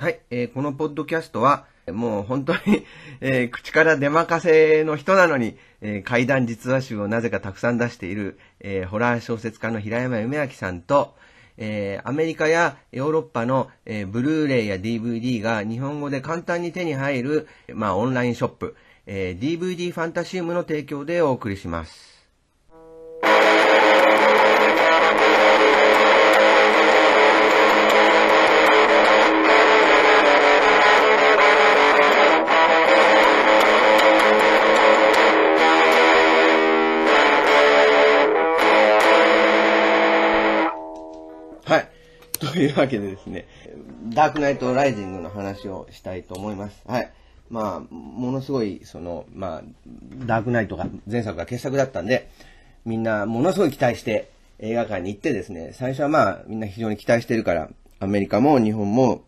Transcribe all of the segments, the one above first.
はい、えー、このポッドキャストは、もう本当に、えー、口から出まかせの人なのに、えー、怪談実話集をなぜかたくさん出している、えー、ホラー小説家の平山夢明さんと、えー、アメリカやヨーロッパの、えー、ブルーレイや DVD が日本語で簡単に手に入る、まあ、オンラインショップ、えー、DVD ファンタシウムの提供でお送りします。というわけでですね、ダークナイトライジングの話をしたいと思います。はい。まあ、ものすごい、その、まあ、ダークナイトが、前作が傑作だったんで、みんなものすごい期待して映画館に行ってですね、最初はまあ、みんな非常に期待してるから、アメリカも日本も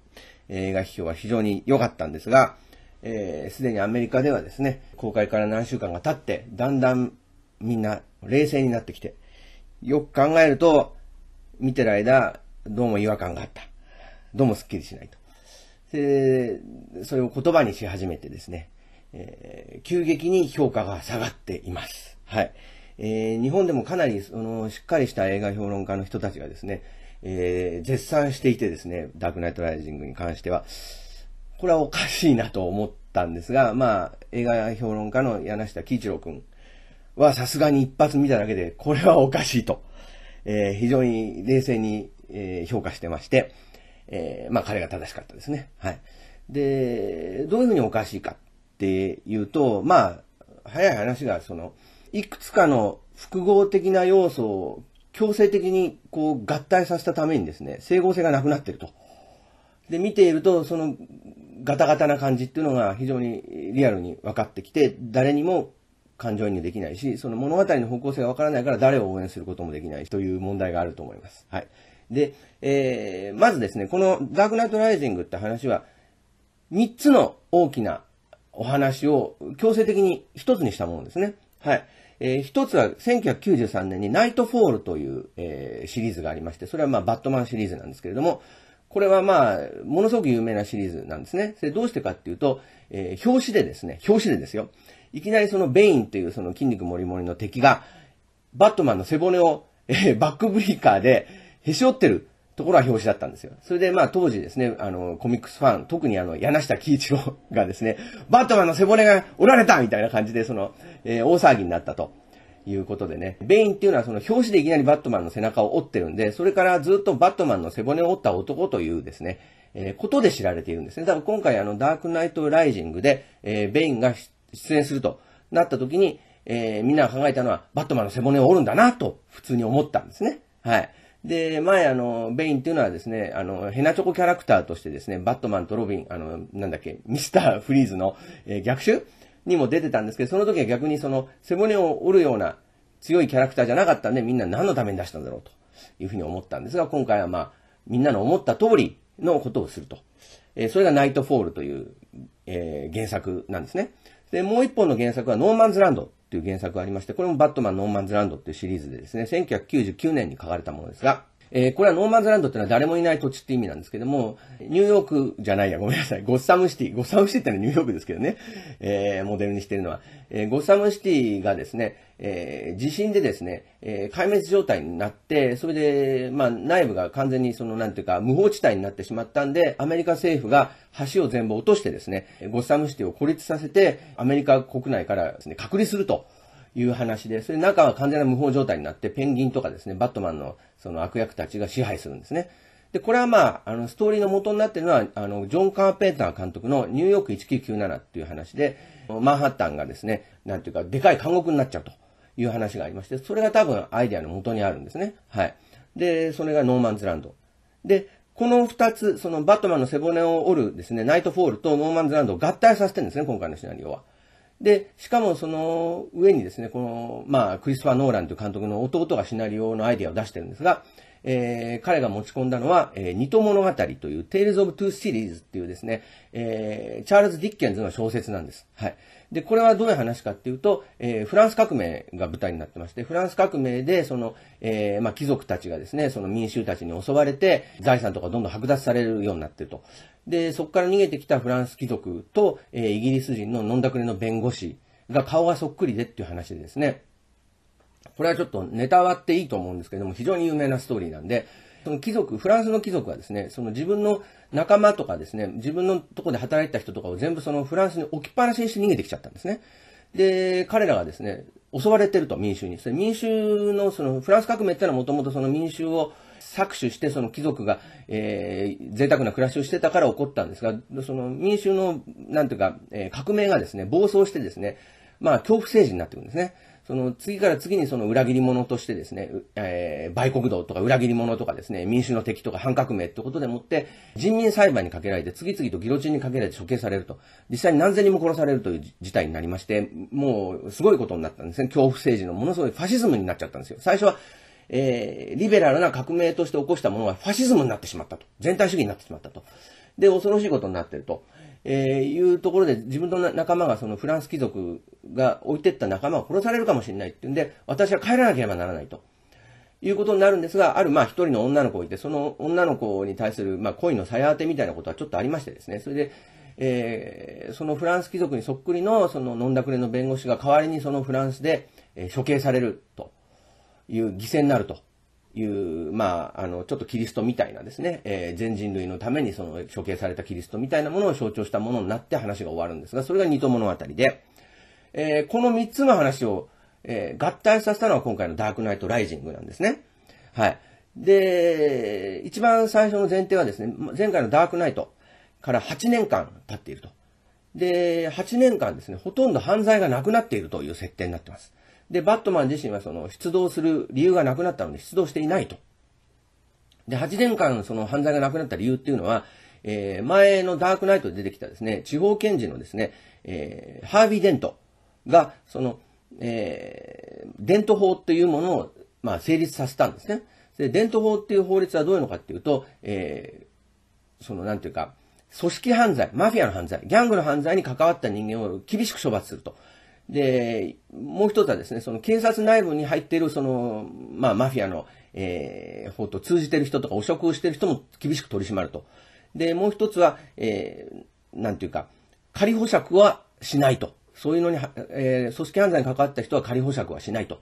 映画批評は非常に良かったんですが、す、えー、で、にアメリカではですね、公開から何週間が経って、だんだんみんな冷静になってきて、よく考えると、見てる間、どうも違和感があった。どうもスッキリしないと。で、それを言葉にし始めてですね、えー、急激に評価が下がっています。はい。えー、日本でもかなり、その、しっかりした映画評論家の人たちがですね、えー、絶賛していてですね、ダークナイトライジングに関しては、これはおかしいなと思ったんですが、まあ、映画評論家の柳下喜一郎君はさすがに一発見ただけで、これはおかしいと、えー、非常に冷静にえー、評価してまして、えー、まあ彼が正しかったですね。はい。で、どういうふうにおかしいかっていうと、まあ、早い話が、その、いくつかの複合的な要素を強制的にこう合体させたためにですね、整合性がなくなってると。で、見ていると、その、ガタガタな感じっていうのが非常にリアルに分かってきて、誰にも感情移入できないし、その物語の方向性が分からないから誰を応援することもできないという問題があると思います。はい。で、えー、まずですね、このダークナイトライジングって話は、3つの大きなお話を強制的に1つにしたものですね。はい。えー、一つは1993年にナイトフォールという、えー、シリーズがありまして、それはまあバットマンシリーズなんですけれども、これはまあ、ものすごく有名なシリーズなんですね。それどうしてかっていうと、えー、表紙でですね、表紙でですよ。いきなりそのベインというその筋肉もりもりの敵が、バットマンの背骨を、えー、バックブリーカーで、へし折ってるところは表紙だったんですよ。それでまあ当時ですね、あの、コミックスファン、特にあの、柳下喜一郎がですね、バットマンの背骨が折られたみたいな感じで、その、えー、大騒ぎになったと。いうことでね。ベインっていうのはその表紙でいきなりバットマンの背中を折ってるんで、それからずっとバットマンの背骨を折った男というですね、えー、ことで知られているんですね。だから今回あの、ダークナイトライジングで、えー、ベインが出演するとなった時に、えー、みんなが考えたのは、バットマンの背骨を折るんだな、と、普通に思ったんですね。はい。で、前あの、ベインっていうのはですね、あの、ヘナチョコキャラクターとしてですね、バットマンとロビン、あの、なんだっけ、ミスター フリーズの、えー、逆襲にも出てたんですけど、その時は逆にその、背骨を折るような強いキャラクターじゃなかったんで、みんな何のために出したんだろうというふうに思ったんですが、今回はまあ、みんなの思った通りのことをすると。えー、それがナイトフォールという、えー、原作なんですね。で、もう一本の原作はノーマンズランドという原作がありまして、これもバットマンノーマンズランドっていうシリーズでですね、1999年に書かれたものですが、えー、これはノーマンズランドってのは誰もいない土地って意味なんですけども、ニューヨークじゃないや、ごめんなさい。ゴッサムシティ。ゴッサムシティってのはニューヨークですけどね。えー、モデルにしてるのは。えー、ゴッサムシティがですね、えー、地震でですね、えー、壊滅状態になって、それで、まあ、内部が完全にその、なんていうか、無法地帯になってしまったんで、アメリカ政府が橋を全部落としてですね、ゴッサムシティを孤立させて、アメリカ国内からですね、隔離すると。いう話で、それ中は完全な無法状態になって、ペンギンとかですね、バットマンのその悪役たちが支配するんですね。で、これはまあ、あの、ストーリーの元になっているのは、あの、ジョン・カーペーター監督のニューヨーク1997っていう話で、マンハッタンがですね、なんていうか、でかい監獄になっちゃうという話がありまして、それが多分アイデアの元にあるんですね。はい。で、それがノーマンズランド。で、この二つ、そのバットマンの背骨を折るですね、ナイトフォールとノーマンズランドを合体させてるんですね、今回のシナリオは。で、しかもその上にですね、この、まあ、クリストファー・ノーランという監督の弟がシナリオのアイデアを出してるんですが、えー、彼が持ち込んだのは、えー、二刀物語という、テイルズ・オブ・トゥ・シリーズっていうですね、えー、チャールズ・ディッケンズの小説なんです。はい。で、これはどういう話かっていうと、えー、フランス革命が舞台になってまして、フランス革命で、その、えー、まあ、貴族たちがですね、その民衆たちに襲われて、財産とかどんどん剥奪されるようになってると。で、そこから逃げてきたフランス貴族と、えー、イギリス人の飲んだくれの弁護士が顔がそっくりでっていう話でですね、これはちょっとネタ割っていいと思うんですけども、非常に有名なストーリーなんで、その貴族、フランスの貴族はですね、その自分の仲間とかですね、自分のとこで働いた人とかを全部そのフランスに置きっぱなしにして逃げてきちゃったんですね。で、彼らがですね、襲われてると、民衆に。それ民衆の、その、フランス革命ってのはもともとその民衆を搾取して、その貴族が、えー、贅沢な暮らしをしてたから起こったんですが、その民衆の、なんていうか、えー、革命がですね、暴走してですね、まあ、恐怖政治になってくるんですね。その次から次にその裏切り者としてですね、えー、売国道とか裏切り者とかですね、民主の敵とか反革命ってことでもって、人民裁判にかけられて、次々とギロチンにかけられて処刑されると、実際に何千人も殺されるという事態になりまして、もうすごいことになったんですね。恐怖政治のものすごいファシズムになっちゃったんですよ。最初は、えー、リベラルな革命として起こしたものがファシズムになってしまったと。全体主義になってしまったと。で、恐ろしいことになってると。えー、いうところで自分の仲間がそのフランス貴族が置いてった仲間を殺されるかもしれないっていうんで、私は帰らなければならないと。いうことになるんですが、ある、まあ、一人の女の子がいて、その女の子に対する、まあ、恋のさや当てみたいなことはちょっとありましてですね、それで、えー、そのフランス貴族にそっくりの、その飲んだくれの弁護士が代わりにそのフランスで、えー、処刑されるという犠牲になるという、まあ、あの、ちょっとキリストみたいなですね、えー、全人類のためにその処刑されたキリストみたいなものを象徴したものになって話が終わるんですが、それが二度物語で、えー、この三つの話を、えー、合体させたのは今回のダークナイトライジングなんですね。はい。で、一番最初の前提はですね、前回のダークナイトから8年間経っていると。で、8年間ですね、ほとんど犯罪がなくなっているという設定になってます。で、バットマン自身はその出動する理由がなくなったので出動していないと。で、8年間その犯罪がなくなった理由っていうのは、えー、前のダークナイトで出てきたですね、地方検事のですね、えー、ハービー・デントが、その、えー、デント法っていうものを、まあ、成立させたんですね。で、デント法っていう法律はどういうのかっていうと、えー、その、なんていうか、組織犯罪、マフィアの犯罪、ギャングの犯罪に関わった人間を厳しく処罰すると。で、もう一つはですね、その警察内部に入っている、その、まあ、マフィアの、えー、方と通じている人とか、汚職をしている人も厳しく取り締まると。で、もう一つは、えー、なんていうか、仮保釈はしないと。そういうのに、えー、組織犯罪に関わった人は仮保釈はしないと、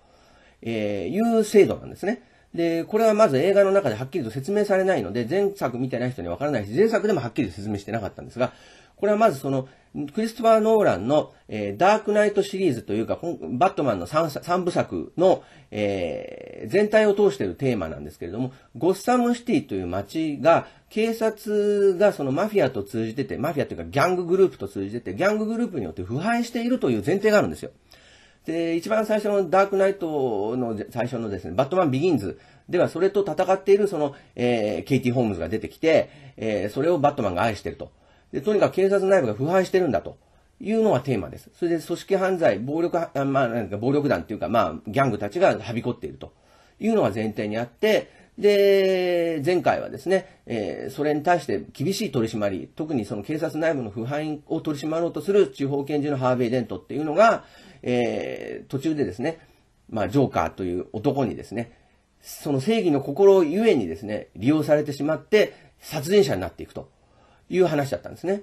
えー、いう制度なんですね。で、これはまず映画の中ではっきりと説明されないので、前作見てない人にはわからないし、前作でもはっきりと説明してなかったんですが、これはまずその、クリストファー・ノーランの、えー、ダークナイトシリーズというか、バットマンの 3, 3部作の、えー、全体を通しているテーマなんですけれども、ゴッサムシティという街が、警察がそのマフィアと通じてて、マフィアというかギャンググループと通じてて、ギャンググループによって腐敗しているという前提があるんですよ。で、一番最初のダークナイトの最初のですね、バットマンビギンズではそれと戦っているその、えー、ケイティ・ホームズが出てきて、えー、それをバットマンが愛してると。で、とにかく警察内部が腐敗してるんだと。いうのがテーマです。それで組織犯罪、暴力、あまあ、なんか暴力団っていうか、まあ、ギャングたちがはびこっているというのが前提にあって、で、前回はですね、えー、それに対して厳しい取り締まり、特にその警察内部の腐敗を取り締まろうとする地方検事のハーベイ・デントっていうのが、えー、途中でですね、まあ、ジョーカーという男にですね、その正義の心ゆえにですね、利用されてしまって、殺人者になっていくと。いう話だったんですね。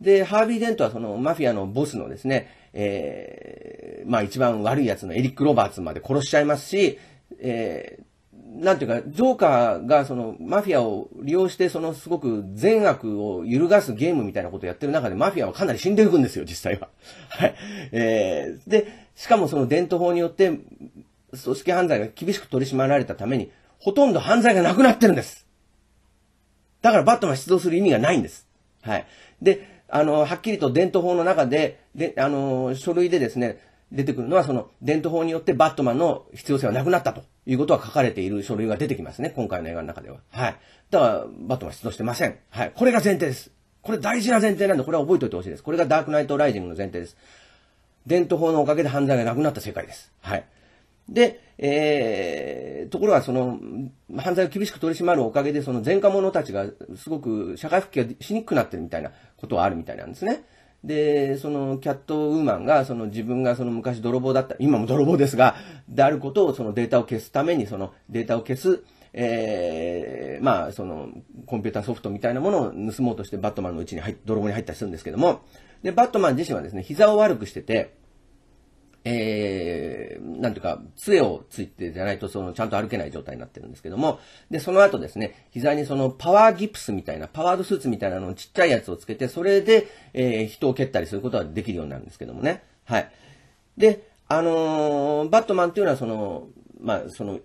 で、ハービー・デントはそのマフィアのボスのですね、えー、まあ一番悪い奴のエリック・ロバーツまで殺しちゃいますし、えー、なんていうか、ジョーカーがそのマフィアを利用してそのすごく善悪を揺るがすゲームみたいなことをやってる中でマフィアはかなり死んでいくんですよ、実際は。はい。えー、で、しかもその伝統法によって、組織犯罪が厳しく取り締まられたために、ほとんど犯罪がなくなってるんです。だからバットマン出動する意味がないんです。はい。で、あの、はっきりと伝統法の中で、で、あの、書類でですね、出てくるのは、その、伝統法によってバットマンの必要性はなくなったということは書かれている書類が出てきますね。今回の映画の中では。はい。だから、バットマン出動してません。はい。これが前提です。これ大事な前提なんで、これは覚えておいてほしいです。これがダークナイトライジングの前提です。伝統法のおかげで犯罪がなくなった世界です。はい。で、えー、ところがその、犯罪を厳しく取り締まるおかげで、その前科者たちがすごく社会復帰がしにくくなってるみたいなことはあるみたいなんですね。で、そのキャットウーマンが、その自分がその昔泥棒だった、今も泥棒ですが、であることをそのデータを消すために、そのデータを消す、えー、まあ、その、コンピューターソフトみたいなものを盗もうとしてバットマンのうちに入っ泥棒に入ったりするんですけども、で、バットマン自身はですね、膝を悪くしてて、えー、なんていうか、杖をついてじゃないと、その、ちゃんと歩けない状態になってるんですけども、で、その後ですね、膝にその、パワーギプスみたいな、パワードスーツみたいなのちっちゃいやつをつけて、それで、えー、人を蹴ったりすることはできるようになるんですけどもね。はい。で、あのー、バットマンっていうのはその、まあ、その、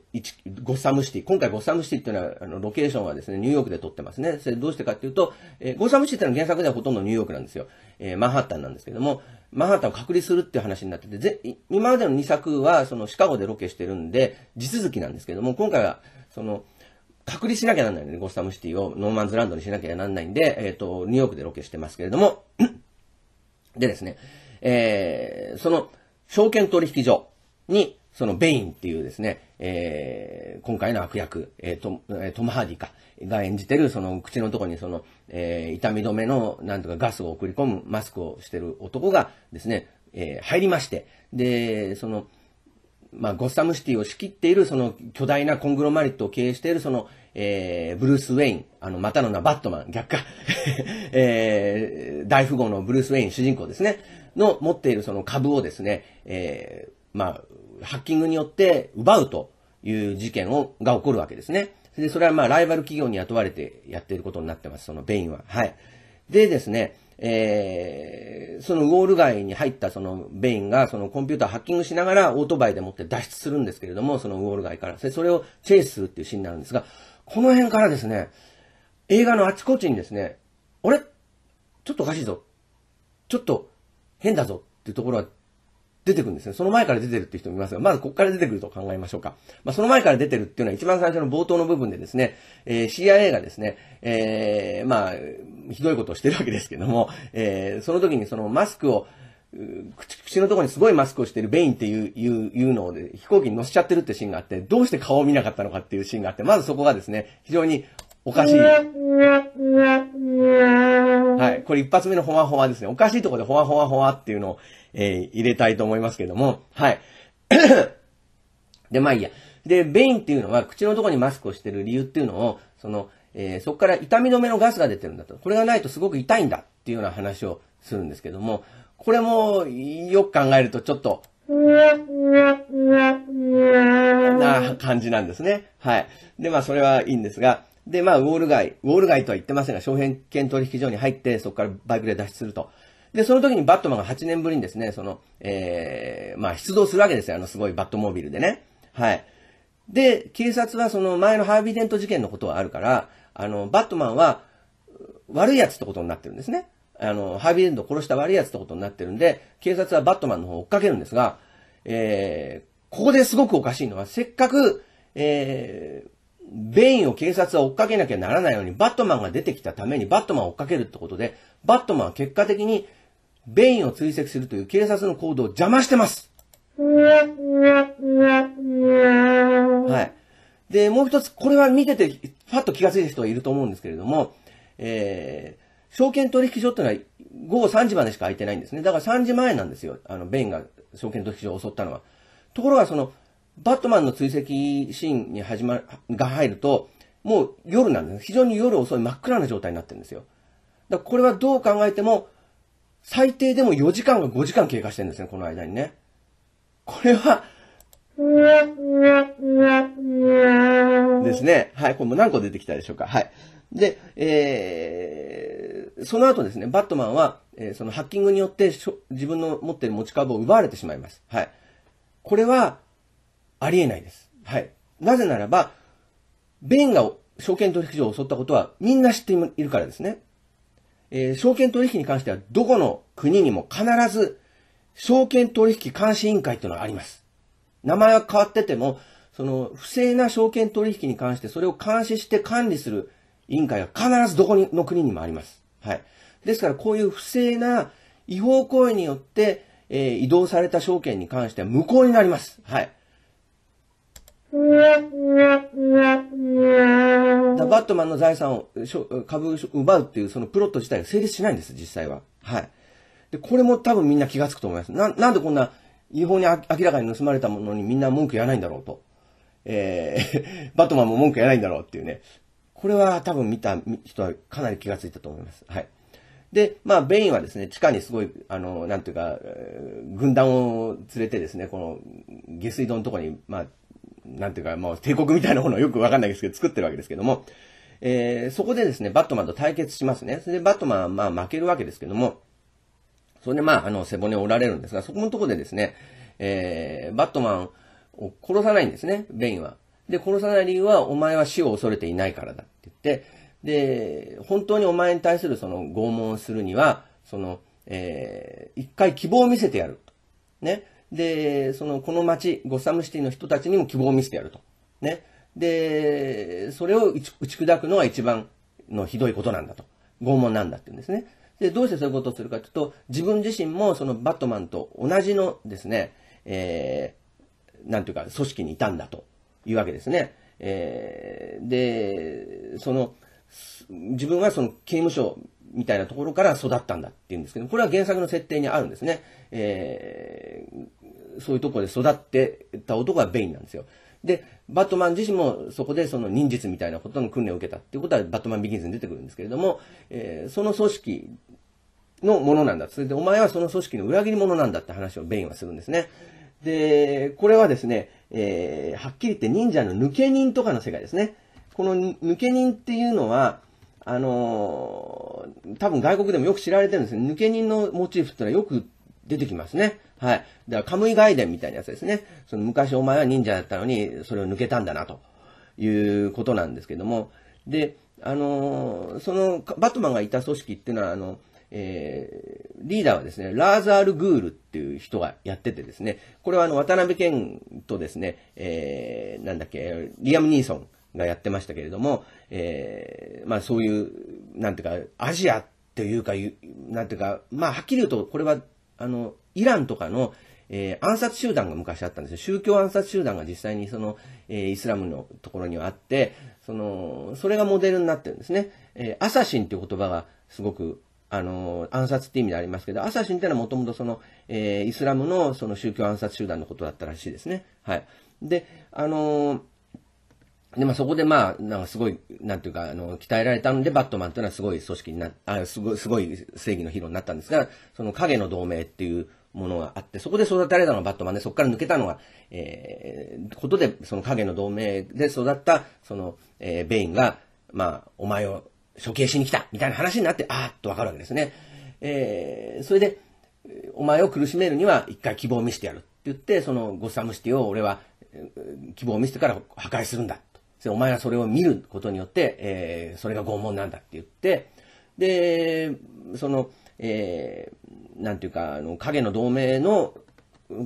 ゴッサムシティ。今回ゴッサムシティっていうのは、あの、ロケーションはですね、ニューヨークで撮ってますね。それどうしてかっていうと、えー、ゴッサムシティってのは原作ではほとんどニューヨークなんですよ。えー、マンハッタンなんですけども、マンハッタンを隔離するっていう話になってて、ぜ今までの2作は、その、シカゴでロケしてるんで、地続きなんですけども、今回は、その、隔離しなきゃなんないんで、ゴッサムシティをノーマンズランドにしなきゃなんないんで、えっ、ー、と、ニューヨークでロケしてますけれども、でですね、えー、その、証券取引所に、そのベインっていうですね、えー、今回の悪役、えートトム・ハーディか、が演じてる、その口のとこにその、えー、痛み止めの、なんとかガスを送り込むマスクをしてる男がですね、えー、入りまして、で、その、まあ、ゴッサムシティを仕切っている、その巨大なコングロマリットを経営している、その、えー、ブルース・ウェイン、あの、またの名バットマン、逆か、えー、大富豪のブルース・ウェイン主人公ですね、の持っているその株をですね、えー、まあ、ハッキングによって奪うという事件を、が起こるわけですね。で、それはまあ、ライバル企業に雇われてやっていることになってます、そのベインは。はい。でですね、えー、そのウォール街に入ったそのベインがそのコンピューターハッキングしながらオートバイでもって脱出するんですけれども、そのウォール街から。で、それをチェイスするっていうシーンになるんですが、この辺からですね、映画のあちこちにですね、あれちょっとおかしいぞ。ちょっと変だぞっていうところは出てくるんですね。その前から出てるって人もいますが、まずここから出てくると考えましょうか。まあ、その前から出てるっていうのは一番最初の冒頭の部分でですね、えー、CIA がですね、えー、まあ、ひどいことをしてるわけですけども、えー、その時にそのマスクを、口、口のところにすごいマスクをしているベインっていう、いう、いうのを、飛行機に乗せちゃってるってシーンがあって、どうして顔を見なかったのかっていうシーンがあって、まずそこがですね、非常におかしい。はい。これ一発目のほわほわですね。おかしいところでほわほわほわっていうのを、えー、入れたいと思いますけども、はい。で、まあいいや。で、ベインっていうのは、口のとこにマスクをしてる理由っていうのを、その、えー、そこから痛み止めのガスが出てるんだと。これがないとすごく痛いんだっていうような話をするんですけども、これも、よく考えるとちょっと、な感じなんですね。はい。で、まあ、それはいいんですが、で、まあ、ウォール街、ウォール街とは言ってませんが、商品券取引所に入って、そこからバイクで脱出すると。で、その時にバットマンが8年ぶりにですね、その、えー、まあ、出動するわけですよ。あの、すごいバットモービルでね。はい。で、警察はその前のハービーデント事件のことはあるから、あの、バットマンは悪い奴ってことになってるんですね。あの、ハービーデント殺した悪い奴ってことになってるんで、警察はバットマンの方を追っかけるんですが、えー、ここですごくおかしいのは、せっかく、えー、ベインを警察は追っかけなきゃならないように、バットマンが出てきたためにバットマンを追っかけるってことで、バットマンは結果的にベインを追跡するという警察の行動を邪魔してます。はい。で、もう一つ、これは見てて、パッと気がついた人がいると思うんですけれども、えー、証券取引所ってのは午後3時までしか開いてないんですね。だから3時前なんですよ。あの、ベインが証券取引所を襲ったのは。ところが、その、バットマンの追跡シーンに始まる、が入ると、もう夜なんです。非常に夜遅い真っ暗な状態になってるんですよ。だこれはどう考えても、最低でも4時間が5時間経過してるんですね、この間にね。これは、ですね。はい。これも何個出てきたでしょうか。はい。で、えー、その後ですね、バットマンは、えー、そのハッキングによって自分の持ってる持ち株を奪われてしまいます。はい。これは、ありえないです。はい。なぜならば、ベンが証券取引所を襲ったことはみんな知っているからですね。えー、証券取引に関してはどこの国にも必ず証券取引監視委員会というのがあります。名前は変わってても、その不正な証券取引に関してそれを監視して管理する委員会が必ずどこにの国にもあります。はい。ですからこういう不正な違法行為によって、えー、移動された証券に関しては無効になります。はい。バットマンの財産を、株を奪うっていうそのプロット自体が成立しないんです、実際は。はい。で、これも多分みんな気がつくと思います。な、なんでこんな違法に明らかに盗まれたものにみんな文句言わないんだろうと。えー、バットマンも文句言わないんだろうっていうね。これは多分見た人はかなり気がついたと思います。はい。で、まあ、ベインはですね、地下にすごい、あの、なんていうか、軍団を連れてですね、この下水道のとこに、まあ、なんていうか、もう帝国みたいなものをよくわかんないですけど、作ってるわけですけども、えー、そこでですね、バットマンと対決しますね。それでバットマンはまあ負けるわけですけども、それでまあ、あの、背骨を折られるんですが、そこのところでですね、えー、バットマンを殺さないんですね、ベインは。で、殺さない理由は、お前は死を恐れていないからだって言って、で、本当にお前に対するその拷問をするには、その、えー、一回希望を見せてやる。ね。で、その、この街、ゴッサムシティの人たちにも希望を見せてやると。ね。で、それを打ち砕くのは一番のひどいことなんだと。拷問なんだって言うんですね。で、どうしてそういうことをするかというと、自分自身もそのバットマンと同じのですね、えー、なんていうか、組織にいたんだというわけですね。えー、で、その、自分はその刑務所みたいなところから育ったんだっていうんですけど、これは原作の設定にあるんですね。えー、そういうところで育ってた男がベインなんですよ。で、バットマン自身もそこでその忍術みたいなことの訓練を受けたっていうことはバットマンビギンズに出てくるんですけれども、えー、その組織のものなんだ。それでお前はその組織の裏切り者なんだって話をベインはするんですね。で、これはですね、えー、はっきり言って忍者の抜け人とかの世界ですね。この抜け人っていうのは、あのー、多分外国でもよく知られてるんですね。抜け人のモチーフってのはよく出てきますね。はい。だから、カムイ外伝みたいなやつですね。その昔お前は忍者だったのに、それを抜けたんだな、ということなんですけども。で、あのー、その、バットマンがいた組織っていうのは、あの、えー、リーダーはですね、ラーザール・グールっていう人がやっててですね、これはあの、渡辺謙とですね、えー、なんだっけ、リアム・ニーソン。がやってましたけれども、えー、まあそういう、なんていうか、アジアというか、なんていうか、まあはっきり言うと、これは、あの、イランとかの、えー、暗殺集団が昔あったんですよ。宗教暗殺集団が実際にその、えー、イスラムのところにはあって、その、それがモデルになってるんですね。えー、アサシンっていう言葉がすごく、あの、暗殺って意味でありますけど、アサシンってのはもともとその、えー、イスラムのその宗教暗殺集団のことだったらしいですね。はい。で、あので、まあそこでまあ、なんかすごい、なんていうか、あの、鍛えられたんで、バットマンというのはすごい組織にな、あすごい、すごい正義のヒーローになったんですが、その影の同盟っていうものがあって、そこで育てられたのがバットマンで、そこから抜けたのが、えー、ことで、その影の同盟で育った、その、えー、ベインが、まあ、お前を処刑しに来たみたいな話になって、あーっとわかるわけですね。えー、それで、お前を苦しめるには、一回希望を見せてやるって言って、そのゴッサムシティを俺は、希望を見せてから破壊するんだお前はそれを見ることによって、えー、それが拷問なんだって言って、で、その、えー、なんていうか、あの、影の同盟の、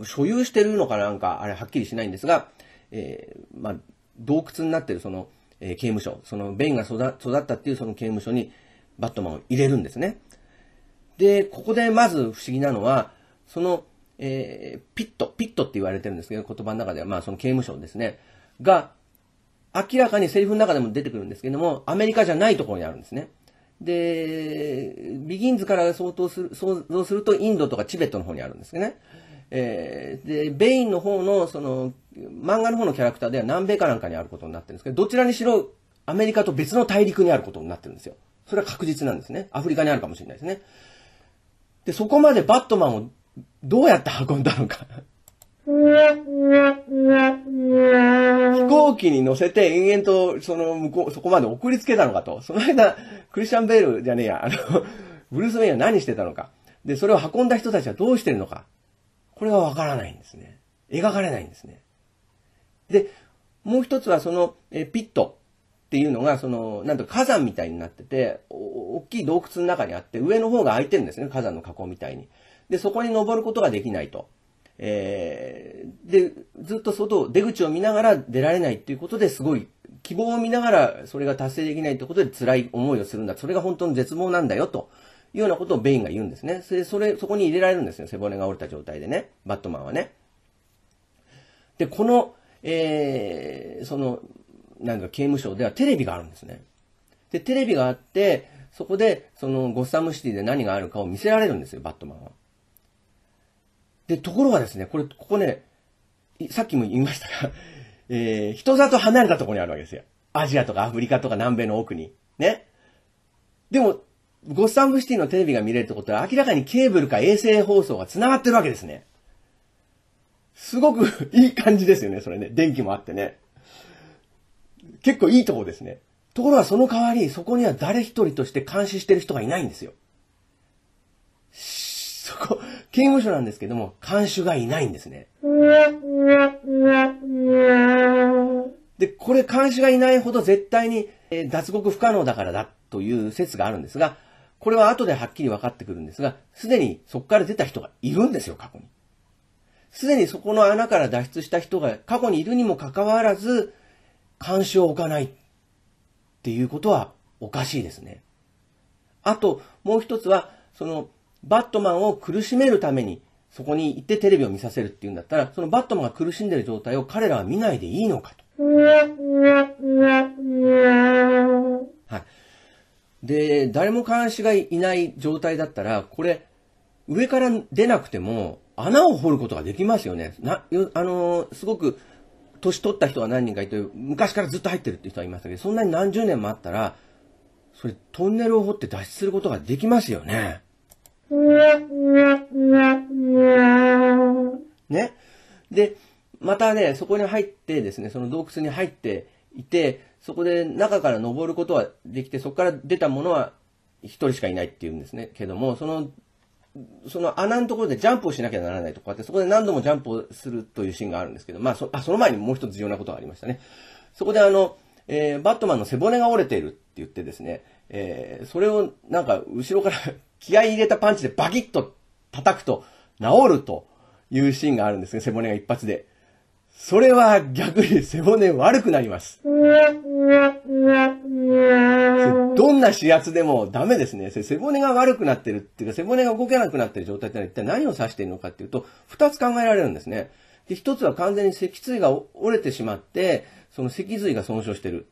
所有してるのかなんか、あれはっきりしないんですが、えー、まあ、洞窟になってるその、えー、刑務所、その、ベンが育ったっていうその刑務所に、バットマンを入れるんですね。で、ここでまず不思議なのは、その、えー、ピット、ピットって言われてるんですけど、言葉の中では、まあその刑務所ですね。が、明らかにセリフの中でも出てくるんですけども、アメリカじゃないところにあるんですね。で、ビギンズから相当する、想像するとインドとかチベットの方にあるんですけどね。えー、で、ベインの方の、その、漫画の方のキャラクターでは南米かなんかにあることになってるんですけど、どちらにしろアメリカと別の大陸にあることになってるんですよ。それは確実なんですね。アフリカにあるかもしれないですね。で、そこまでバットマンをどうやって運んだのか飛行機に乗せて延々とその向こう、そこまで送りつけたのかと。その間、クリスチャン・ベールじゃねえや、あの、ブルース・ウェインは何してたのか。で、それを運んだ人たちはどうしてるのか。これがわからないんですね。描かれないんですね。で、もう一つはその、えピットっていうのが、その、なんと火山みたいになってて、大きい洞窟の中にあって、上の方が空いてるんですね、火山の火口みたいに。で、そこに登ることができないと。えー、で、ずっと外、出口を見ながら出られないっていうことですごい、希望を見ながらそれが達成できないってことで辛い思いをするんだ。それが本当の絶望なんだよ、というようなことをベインが言うんですね。それ、それ、そこに入れられるんですよ。背骨が折れた状態でね。バットマンはね。で、この、えー、その、なんか刑務所ではテレビがあるんですね。で、テレビがあって、そこで、その、ゴッサムシティで何があるかを見せられるんですよ、バットマンは。で、ところがですね、これ、ここね、さっきも言いましたが、えー、人里離れたところにあるわけですよ。アジアとかアフリカとか南米の奥に。ね。でも、ゴッサンブシティのテレビが見れるってことは、明らかにケーブルか衛星放送が繋がってるわけですね。すごく いい感じですよね、それね。電気もあってね。結構いいとこですね。ところがその代わり、そこには誰一人として監視してる人がいないんですよ。そこ、刑務所なんですけども、看守がいないんですね。で、これ監視がいないほど絶対に、え脱獄不可能だからだという説があるんですが、これは後ではっきり分かってくるんですが、すでにそこから出た人がいるんですよ、過去に。すでにそこの穴から脱出した人が過去にいるにもかかわらず、監視を置かないっていうことはおかしいですね。あと、もう一つは、その、バットマンを苦しめるために、そこに行ってテレビを見させるっていうんだったら、そのバットマンが苦しんでる状態を彼らは見ないでいいのかと。はい。で、誰も監視がいない状態だったら、これ、上から出なくても、穴を掘ることができますよね。な、あのすごく、年取った人が何人かいて、昔からずっと入ってるって人はいましたけど、そんなに何十年もあったら、それ、トンネルを掘って脱出することができますよね。ね。で、またね、そこに入ってですね、その洞窟に入っていて、そこで中から登ることはできて、そこから出たものは一人しかいないっていうんですね。けども、その、その穴のところでジャンプをしなきゃならないとかって、そこで何度もジャンプをするというシーンがあるんですけど、まあ、そあその前にもう一つ重要なことがありましたね。そこであの、えー、バットマンの背骨が折れているって言ってですね、えー、それをなんか後ろから気合い入れたパンチでバキッと叩くと治るというシーンがあるんですね、背骨が一発で。それは逆に背骨悪くなります。どんな指圧でもダメですね。背骨が悪くなってるっていうか、背骨が動けなくなってる状態ってのは一体何を指しているのかっていうと、二つ考えられるんですね。で、一つは完全に脊椎が折れてしまって、その脊髄が損傷してる。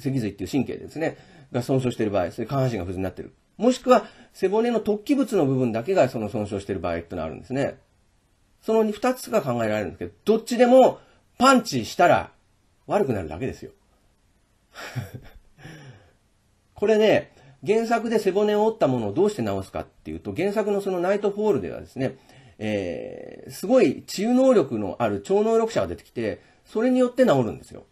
脊髄っていう神経ですね。が損傷してる場合、それ下半身が不全になってる。もしくは背骨の突起物の部分だけがその損傷している場合ってのあるんですね。その2つが考えられるんですけど、どっちでもパンチしたら悪くなるだけですよ。これね、原作で背骨を折ったものをどうして治すかっていうと、原作のそのナイトフォールではですね、えー、すごい治癒能力のある超能力者が出てきて、それによって治るんですよ。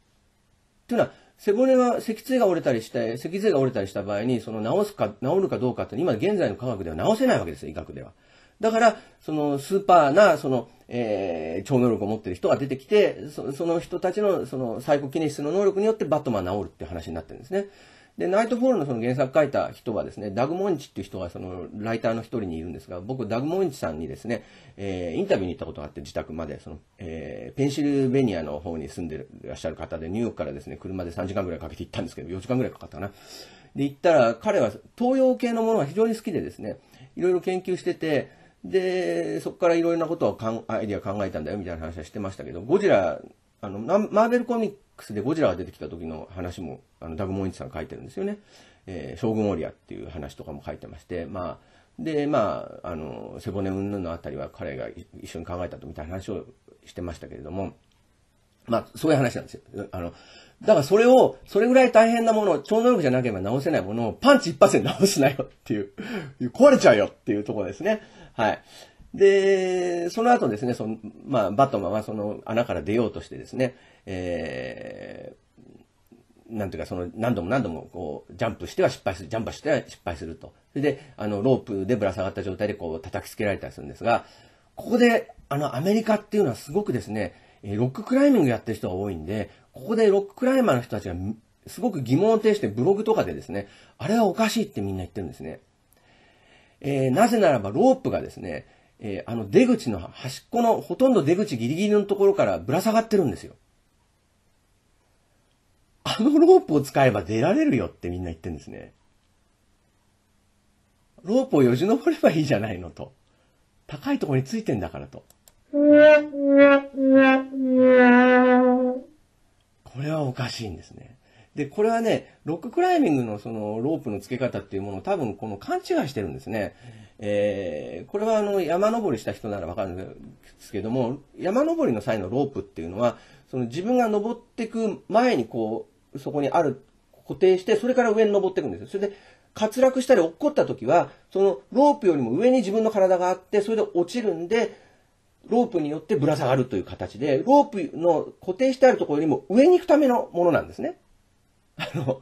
というのは、背骨が、脊椎が折れたりして、脊椎が折れたりした場合に、その治すか、治るかどうかって今現在の科学では治せないわけです医学では。だから、そのスーパーな、その、えー、超能力を持ってる人が出てきて、その人たちの、その、サイコキネシスの能力によってバットマン治るって話になってるんですね。で、ナイトフォールのその原作書いた人はですね、ダグ・モンチっていう人がそのライターの一人にいるんですが、僕、ダグ・モンチさんにですね、えー、インタビューに行ったことがあって、自宅まで、その、えー、ペンシルベニアの方に住んでいらっしゃる方で、ニューヨークからですね、車で3時間ぐらいかけて行ったんですけど、4時間ぐらいかかったかな。で、行ったら、彼は東洋系のものが非常に好きでですね、いろいろ研究してて、で、そこからいろいろなことをかんアイディア考えたんだよみたいな話はしてましたけど、ゴジラ、あの、マーベルコミックスでゴジラが出てきた時の話も、あの、ダグ・モインチさん書いてるんですよね。えー、将軍オリアっていう話とかも書いてまして、まあ、で、まあ、あの、背骨云々のあたりは彼が一緒に考えたとみたいな話をしてましたけれども、まあ、そういう話なんですよ。あの、だからそれを、それぐらい大変なものを、超能力じゃなければ直せないものをパンチ一発で直すなよっていう、壊れちゃうよっていうところですね。はい。で、その後ですね、その、まあ、バットマンはその穴から出ようとしてですね、えー、なんていうか、その、何度も何度も、こう、ジャンプしては失敗する、ジャンプしては失敗すると。それで、あの、ロープでぶら下がった状態で、こう、叩きつけられたりするんですが、ここで、あの、アメリカっていうのはすごくですね、ロッククライミングやってる人が多いんで、ここでロッククライマーの人たちが、すごく疑問を呈してブログとかでですね、あれはおかしいってみんな言ってるんですね。えー、なぜならばロープがですね、えー、あの出口の端っこのほとんど出口ギリギリのところからぶら下がってるんですよ。あのロープを使えば出られるよってみんな言ってんですね。ロープをよじ登ればいいじゃないのと。高いとこについてんだからと。これはおかしいんですね。で、これはね、ロッククライミングのそのロープの付け方っていうものを多分この勘違いしてるんですね。えー、これはあの山登りした人ならわかるんですけども、山登りの際のロープっていうのは、その自分が登っていく前にこう、そこにある、固定して、それから上に登っていくんですよ。それで、滑落したり落っこった時は、そのロープよりも上に自分の体があって、それで落ちるんで、ロープによってぶら下がるという形で、ロープの固定してあるところよりも上に行くためのものなんですね。あの、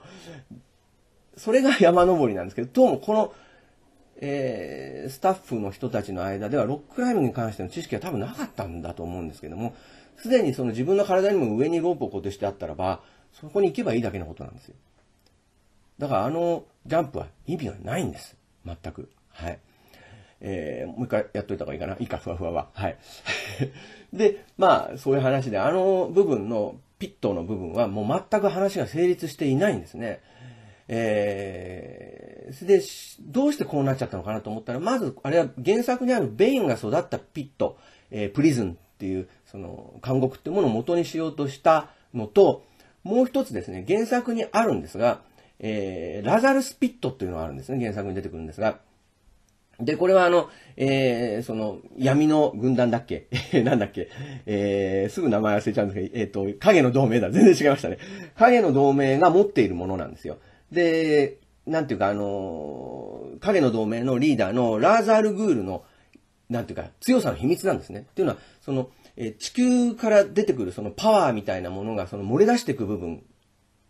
それが山登りなんですけど、どうもこの、えー、スタッフの人たちの間では、ロッククライムに関しての知識は多分なかったんだと思うんですけども、すでにその自分の体にも上にロープを固定してあったらば、そこに行けばいいだけのことなんですよ。だからあのジャンプは意味がないんです。全く。はい。えー、もう一回やっといた方がいいかな。いいか、ふわふわは。はい。で、まあ、そういう話で、あの部分の、ピットの部分はもう全く話が成立していないんですね。えー、で、どうしてこうなっちゃったのかなと思ったら、まず、あれは原作にあるベインが育ったピット、えー、プリズンっていう、その、監獄ってものを元にしようとしたのと、もう一つですね、原作にあるんですが、えー、ラザルスピットっていうのがあるんですね、原作に出てくるんですが。で、これはあの、えー、その、闇の軍団だっけ なんだっけえー、すぐ名前忘れちゃうんですけど、えっ、ー、と、影の同盟だ。全然違いましたね。影の同盟が持っているものなんですよ。で、なんていうか、あの影の同盟のリーダーのラーザール・グールの、なんていうか、強さの秘密なんですね。っていうのは、その、え地球から出てくるそのパワーみたいなものがその漏れ出していく部分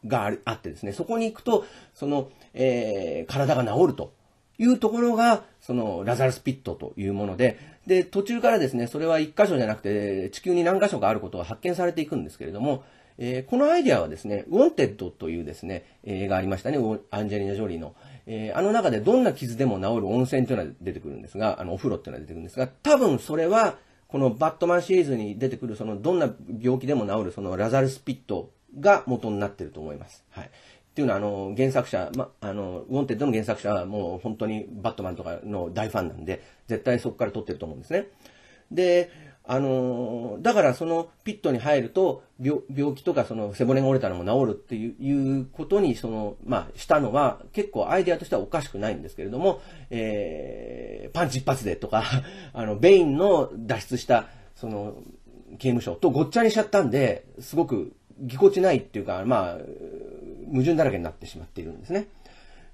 があってですね、そこに行くと、その、えー、体が治るというところが、そのラザルスピットというもので、で、途中からですね、それは1箇所じゃなくて、地球に何箇所があることが発見されていくんですけれども、えー、このアイデアはですね、ウォンテッドというですね、映画ありましたね、アンジェリーナ・ジョリーの。えー、あの中でどんな傷でも治る温泉というのは出てくるんですが、あの、お風呂っていうのは出てくるんですが、多分それは、このバットマンシリーズに出てくる、そのどんな病気でも治る、そのラザルスピットが元になってると思います。はい。っていうのは、あの、原作者、ま、あの、ウォンテッドの原作者はもう本当にバットマンとかの大ファンなんで、絶対そこから撮ってると思うんですね。で、あのー、だからそのピットに入ると病、病気とかその背骨が折れたのも治るっていうことに、その、まあ、したのは結構アイデアとしてはおかしくないんですけれども、えー、パンチ一発でとか、あの、ベインの脱出した、その、刑務所とごっちゃにしちゃったんで、すごくぎこちないっていうか、まあ、矛盾だらけになってしまっているんですね。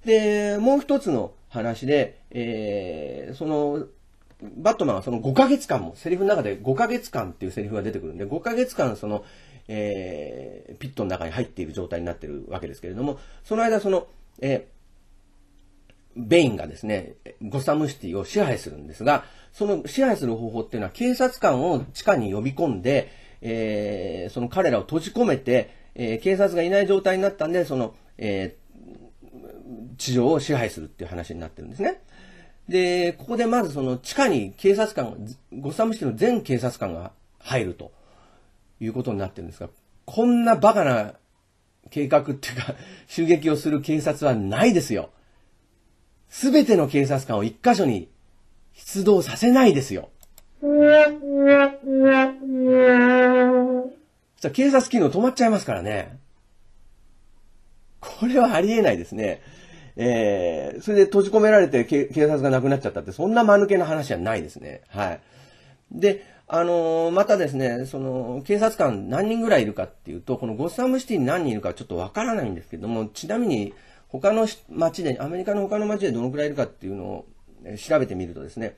で、もう一つの話で、えー、その、バットマンはその5ヶ月間も、セリフの中で5ヶ月間っていうセリフが出てくるんで、5ヶ月間その、えー、ピットの中に入っている状態になってるわけですけれども、その間その、えー、ベインがですね、ゴサムシティを支配するんですが、その支配する方法っていうのは警察官を地下に呼び込んで、えー、その彼らを閉じ込めて、えー、警察がいない状態になったんで、その、えー、地上を支配するっていう話になってるんですね。で、ここでまずその地下に警察官、ゴサム市の全警察官が入るということになってるんですが、こんなバカな計画っていうか、襲撃をする警察はないですよ。すべての警察官を一箇所に出動させないですよ。警察機能止まっちゃいますからね。これはありえないですね。えー、それで閉じ込められて警察がなくなっちゃったって、そんな間抜けな話じゃないですね。はい。で、あのー、またですね、その、警察官何人ぐらいいるかっていうと、このゴッサムシティに何人いるかちょっとわからないんですけども、ちなみに、他の街で、アメリカの他の街でどのくらいいるかっていうのを調べてみるとですね、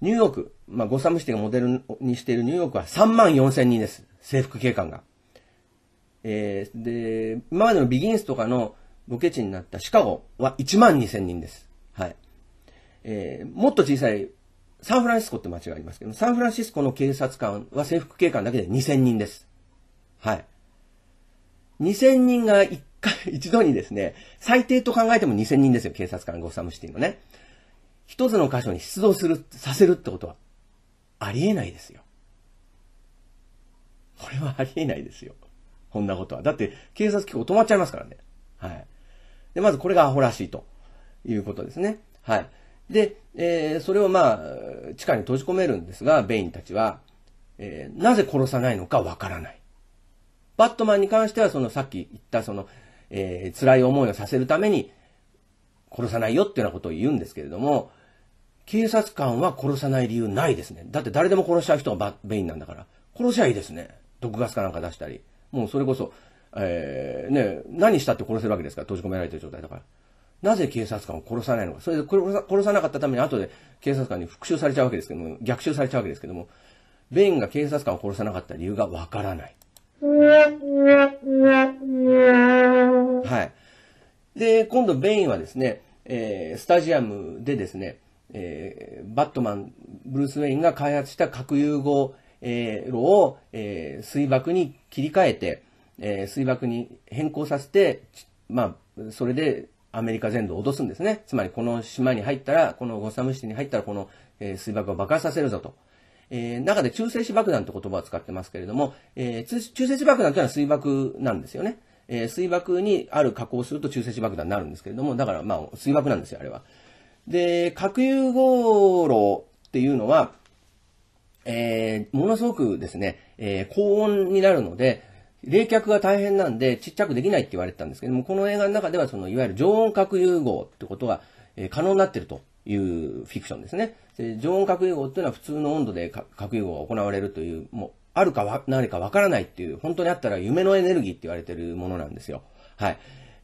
ニューヨーク、まあ、ゴッサムシティがモデルにしているニューヨークは3万4千人です。制服警官が。えー、で、今までのビギンスとかの無ケ地になったシカゴは1万2千人です。はい。えー、もっと小さいサンフランシスコって街がありますけど、サンフランシスコの警察官は制服警官だけで2000人です。はい。2000人が一回、一度にですね、最低と考えても2000人ですよ、警察官ゴサムシティのね。一つの箇所に出動する、させるってことは、ありえないですよ。これはありえないですよ。こんなことは。だって、警察機構止まっちゃいますからね。はい。で、まずこれがアホらしいということですね。はい。で、えー、それをまあ、地下に閉じ込めるんですが、ベインたちは、えー、なぜ殺さないのかわからない。バットマンに関しては、そのさっき言ったその、えー、辛い思いをさせるために、殺さないよっていうようなことを言うんですけれども、警察官は殺さない理由ないですね。だって誰でも殺しちゃう人がベインなんだから。殺しゃいいですね。毒ガスかなんか出したり。もうそれこそ、えー、ね、何したって殺せるわけですから、閉じ込められてる状態だから。なぜ警察官を殺さないのか。それで殺さ殺さなかったために後で警察官に復讐されちゃうわけですけども、逆襲されちゃうわけですけども、ベインが警察官を殺さなかった理由がわからない。はい。で、今度ベインはですね、えー、スタジアムでですね、えー、バットマン、ブルース・ウェインが開発した核融合、えー、炉を、えー、水爆に切り替えて、えー、水爆に変更させて、まあ、それでアメリカ全土を脅すんですね。つまり、この島に入ったら、このゴサムシティに入ったら、この、えー、水爆を爆破させるぞと。えー、中で中性子爆弾って言葉を使ってますけれども、えー、中性子爆弾というのは水爆なんですよね。えー、水爆にある加工すると中性子爆弾になるんですけれども、だからまあ水爆なんですよ、あれは。で、核融合炉っていうのは、えー、ものすごくですね、えー、高温になるので、冷却が大変なんで、ちっちゃくできないって言われてたんですけども、この映画の中では、その、いわゆる常温核融合ってことが、え可能になってるというフィクションですね。で常温核融合っていうのは普通の温度で核融合が行われるという、もう、あるかわ、何かわからないっていう、本当にあったら夢のエネルギーって言われてるものなんですよ。はい。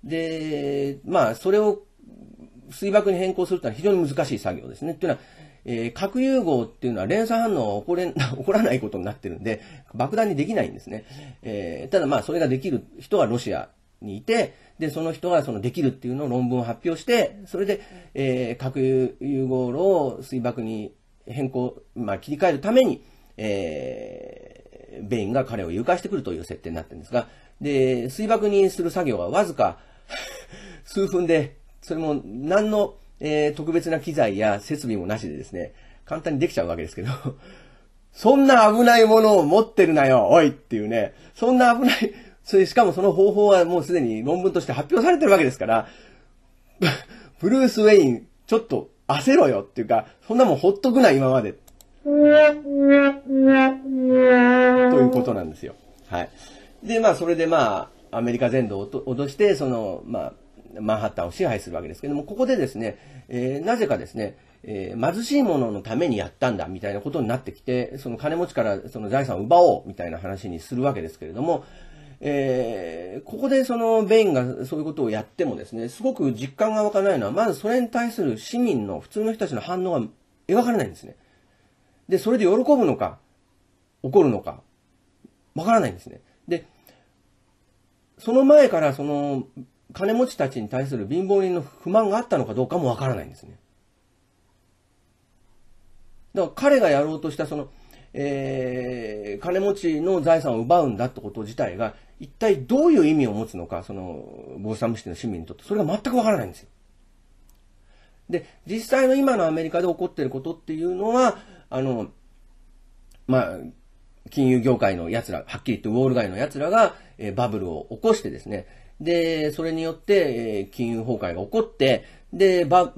で、まあ、それを水爆に変更するってのは非常に難しい作業ですね。っていうのは、えー、核融合っていうのは連鎖反応が起これ、起こらないことになってるんで、爆弾にできないんですね。えー、ただまあ、それができる人はロシアにいて、で、その人がそのできるっていうのを論文を発表して、それで、えー、核融合炉を水爆に変更、まあ、切り替えるために、えー、ベインが彼を誘拐してくるという設定になってるんですが、で、水爆にする作業はわずか数分で、それも何の、えー、特別な機材や設備もなしでですね、簡単にできちゃうわけですけど、そんな危ないものを持ってるなよ、おいっていうね、そんな危ない、それしかもその方法はもうすでに論文として発表されてるわけですから、ブルース・ウェイン、ちょっと焦ろよっていうか、そんなもんほっとくな、今まで。ということなんですよ。はい。で、まあ、それでまあ、アメリカ全土を落として、その、まあ、マンハッタンを支配するわけですけども、ここでですね、えー、なぜかですね、えー、貧しい者のためにやったんだ、みたいなことになってきて、その金持ちからその財産を奪おう、みたいな話にするわけですけれども、えー、ここでそのベインがそういうことをやってもですね、すごく実感が湧かないのは、まずそれに対する市民の普通の人たちの反応が描かれないんですね。で、それで喜ぶのか、怒るのか、わからないんですね。で、その前からその金持ちたちに対する貧乏人の不満があったのかどうかもわからないんですね。だから彼がやろうとしたその、えー、金持ちの財産を奪うんだってこと自体が、一体どういう意味を持つのか、その、防災無視の市民にとって、それが全くわからないんですよ。で、実際の今のアメリカで起こっていることっていうのは、あの、まあ、金融業界の奴ら、はっきり言ってウォール街の奴らが、えー、バブルを起こしてですね、で、それによって、え金融崩壊が起こって、で、ば、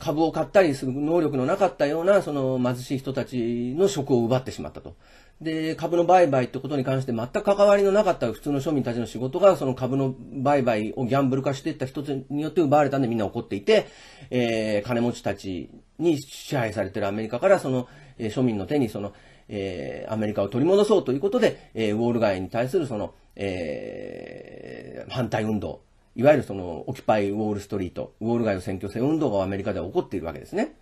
株を買ったりする能力のなかったような、その貧しい人たちの職を奪ってしまったと。で、株の売買ってことに関して全く関わりのなかった普通の庶民たちの仕事が、その株の売買をギャンブル化していった人によって奪われたんでみんな怒っていて、えー、金持ちたちに支配されてるアメリカから、その、えー、庶民の手にその、えー、アメリカを取り戻そうということで、えー、ウォール街に対するその、えー、反対運動、いわゆるその、オキパイウォールストリート、ウォール街の選挙戦運動がアメリカでは起こっているわけですね。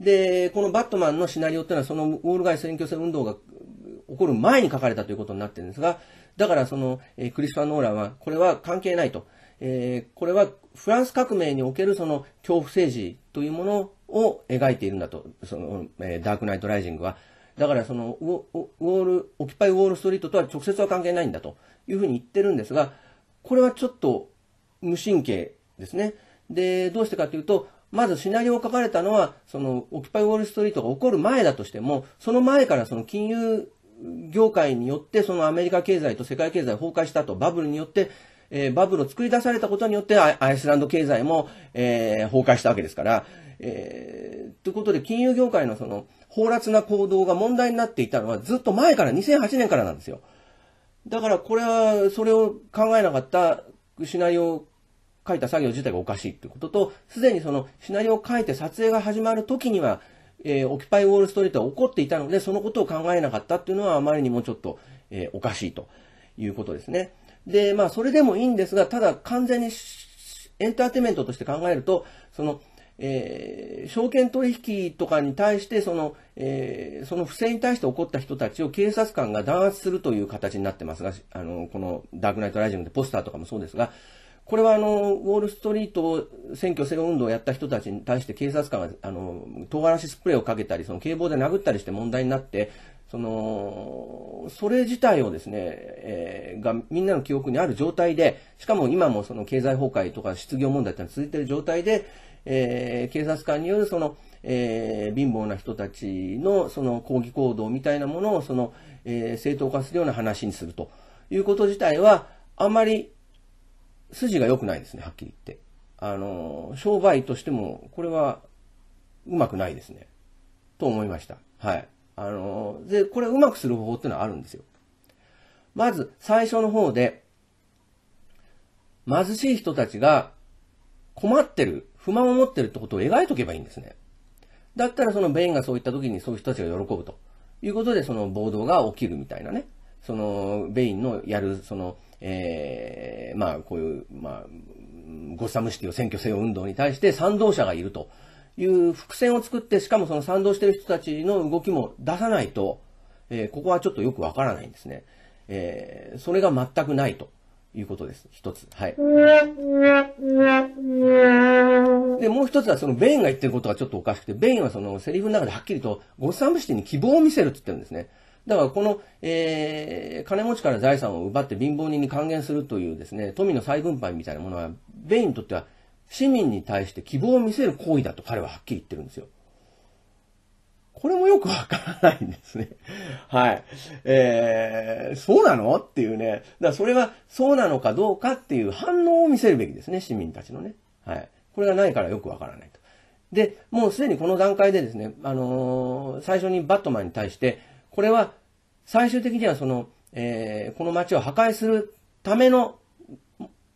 で、このバットマンのシナリオっていうのは、そのウォール街選挙戦運動が起こる前に書かれたということになってるんですが、だからその、えー、クリスファー・ノーランは、これは関係ないと。えー、これはフランス革命におけるその恐怖政治というものを描いているんだと、その、えー、ダークナイト・ライジングは。だからそのウォール、オキパイウォールストリートとは直接は関係ないんだというふうに言ってるんですが、これはちょっと無神経ですね。で、どうしてかというと、まずシナリオを書かれたのは、その、オキパイウォールストリートが起こる前だとしても、その前からその金融業界によって、そのアメリカ経済と世界経済崩壊したと、バブルによって、えー、バブルを作り出されたことによってア、アイスランド経済も、えー、崩壊したわけですから、えー、ということで、金融業界のその、放埒な行動が問題になっていたのはずっと前から、2008年からなんですよ。だからこれは、それを考えなかったシナリオを書いた作業自体がおかしいってことと、すでにそのシナリオを書いて撮影が始まる時には、えー、オキパイウォールストリートは起こっていたので、そのことを考えなかったっていうのはあまりにもちょっと、えー、おかしいということですね。で、まあ、それでもいいんですが、ただ完全にエンターテイメントとして考えると、その、えー、証券取引とかに対して、その、えー、その不正に対して起こった人たちを警察官が弾圧するという形になってますが、あの、このダークナイトライジングでポスターとかもそうですが、これはあの、ウォールストリート選挙制運動をやった人たちに対して警察官が、あの、唐辛子スプレーをかけたり、その警棒で殴ったりして問題になって、その、それ自体をですね、えー、がみんなの記憶にある状態で、しかも今もその経済崩壊とか失業問題ってのは続いている状態で、えー、警察官によるその、えー、貧乏な人たちのその抗議行動みたいなものをその、えー、正当化するような話にするということ自体は、あまり筋が良くないですね、はっきり言って。あの、商売としても、これはうまくないですね。と思いました。はい。あの、で、これうまくする方法っていうのはあるんですよ。まず、最初の方で、貧しい人たちが困ってる、不満を持ってるってことを描いとけばいいんですね。だったらそのベインがそういった時にそういう人たちが喜ぶということでその暴動が起きるみたいなね。そのベインのやる、その、えー、まあこういう、まあ、ゴッサムシティを選挙制御運動に対して賛同者がいるという伏線を作って、しかもその賛同してる人たちの動きも出さないと、えー、ここはちょっとよくわからないんですね。えー、それが全くないと。いうことです。一つ。はい。で、もう一つは、その、ベインが言ってることがちょっとおかしくて、ベインはその、セリフの中ではっきりと、ゴッサムシティに希望を見せるって言ってるんですね。だから、この、えー、金持ちから財産を奪って貧乏人に還元するというですね、富の再分配みたいなものは、ベインにとっては、市民に対して希望を見せる行為だと彼ははっきり言ってるんですよ。これもよくわからないんですね。はい。えー、そうなのっていうね。だからそれがそうなのかどうかっていう反応を見せるべきですね、市民たちのね。はい。これがないからよくわからないと。で、もうすでにこの段階でですね、あのー、最初にバットマンに対して、これは最終的にはその、えー、この街を破壊するための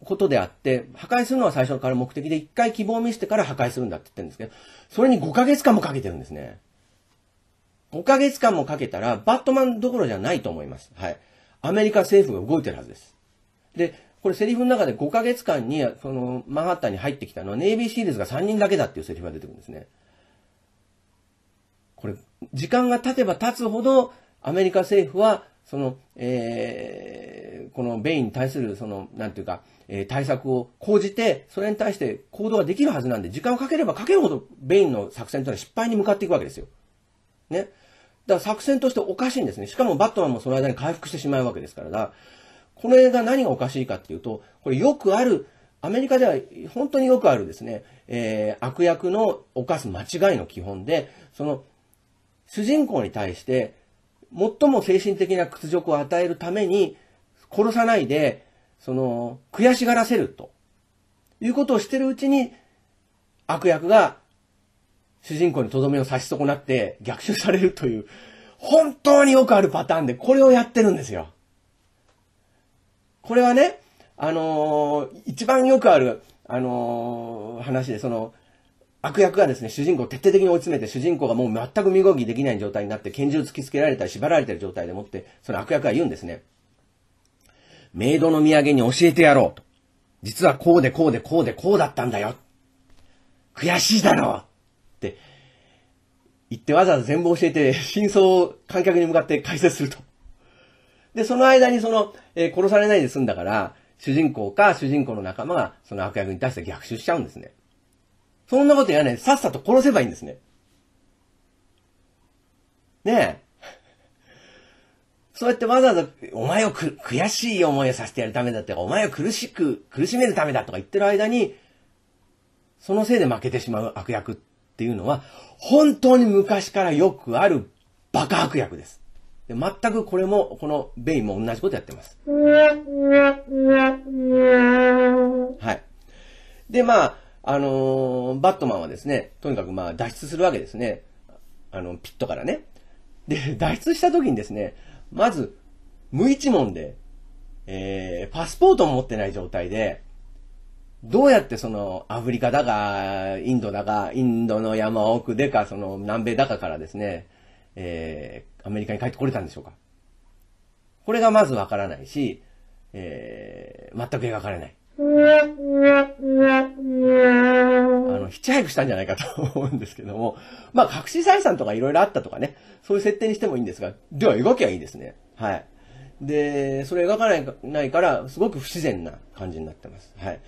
ことであって、破壊するのは最初から目的で一回希望を見せてから破壊するんだって言ってるんですけど、それに5ヶ月間もかけてるんですね。5ヶ月間もかけたら、バットマンどころじゃないと思います。はい。アメリカ政府が動いてるはずです。で、これセリフの中で5ヶ月間に、その、マンハッタンに入ってきたのは、ネイビーシールズが3人だけだっていうセリフが出てくるんですね。これ、時間が経てば経つほど、アメリカ政府は、その、えー、このベインに対する、その、なんていうか、えー、対策を講じて、それに対して行動ができるはずなんで、時間をかければかけるほど、ベインの作戦というのは失敗に向かっていくわけですよ。ね。だから作戦としておかしいんですね。しかもバットマンもその間に回復してしまうわけですからだ。この映画何がおかしいかっていうと、これよくある、アメリカでは本当によくあるですね、えー、悪役の犯す間違いの基本で、その、主人公に対して、最も精神的な屈辱を与えるために、殺さないで、その、悔しがらせると。いうことをしてるうちに、悪役が主人公にとどめを差し損なって逆襲されるという、本当によくあるパターンで、これをやってるんですよ。これはね、あのー、一番よくある、あのー、話で、その、悪役がですね、主人公を徹底的に追い詰めて、主人公がもう全く身動きできない状態になって、拳銃突きつけられたり縛られてる状態でもって、その悪役が言うんですね。メイドの土産に教えてやろうと。実はこうでこうでこうでこうだったんだよ。悔しいだろう行ってわざわざ全部教えて、真相を観客に向かって解説すると。で、その間にその、えー、殺されないで済んだから、主人公か主人公の仲間がその悪役に対して逆襲しちゃうんですね。そんなこと言わないで、さっさと殺せばいいんですね。ねえ。そうやってわざわざ、お前をく、悔しい思いをさせてやるためだって、お前を苦しく、苦しめるためだとか言ってる間に、そのせいで負けてしまう悪役っていうのは、本当に昔からよくある爆発薬です。で全くこれも、このベイも同じことやってます。はい。で、まあ、あのー、バットマンはですね、とにかくまあ脱出するわけですね。あの、ピットからね。で、脱出した時にですね、まず、無一文で、えー、パスポートも持ってない状態で、どうやってその、アフリカだか、インドだか、インドの山奥でか、その、南米だかからですね、えー、アメリカに帰ってこれたんでしょうか。これがまずわからないし、えー、全く描かれない。あの、ヒッチハイクしたんじゃないかと思うんですけども、まあ、隠し財産とかいろいろあったとかね、そういう設定にしてもいいんですが、では描きゃいいですね。はい。で、それ描かないないから、すごく不自然な感じになってます。はい。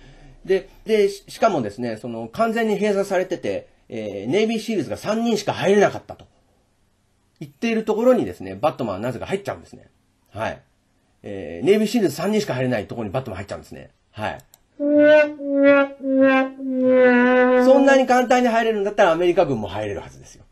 で、で、しかもですね、その完全に閉鎖されてて、えー、ネイビーシールズが3人しか入れなかったと。言っているところにですね、バットマンはなぜか入っちゃうんですね。はい。えー、ネイビーシールズ3人しか入れないところにバットマン入っちゃうんですね。はい。そんなに簡単に入れるんだったらアメリカ軍も入れるはずですよ。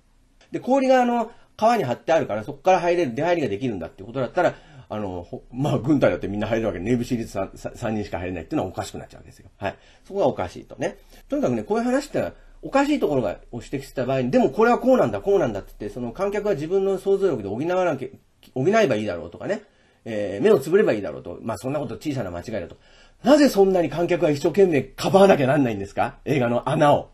で、氷があの、川に張ってあるからそこから入れる、出入りができるんだっていうことだったら、あの、まあ、軍隊だってみんな入るわけで、ネイブシリーズ 3, 3人しか入れないっていうのはおかしくなっちゃうわけですよ。はい。そこがおかしいとね。とにかくね、こういう話ってのは、おかしいところがを指摘した場合に、でもこれはこうなんだ、こうなんだって言って、その観客は自分の想像力で補わなきゃ、補えばいいだろうとかね。えー、目をつぶればいいだろうと。まあ、そんなこと小さな間違いだと。なぜそんなに観客は一生懸命かばわなきゃなんないんですか映画の穴を。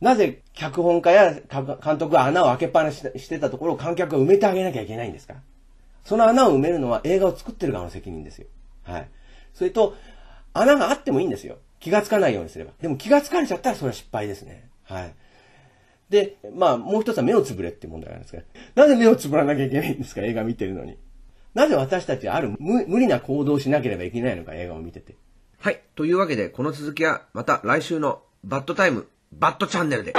なぜ脚本家や監督が穴を開けっぱなししてたところを観客は埋めてあげなきゃいけないんですかその穴を埋めるのは映画を作ってる側の責任ですよ。はい。それと、穴があってもいいんですよ。気がつかないようにすれば。でも気がつかれちゃったらそれは失敗ですね。はい。で、まあ、もう一つは目をつぶれっていう問題なんですけど、なぜ目をつぶらなきゃいけないんですか映画見てるのに。なぜ私たちはある無無理な行動をしなければいけないのか映画を見てて。はい。というわけで、この続きはまた来週のバッドタイム、バッドチャンネルで。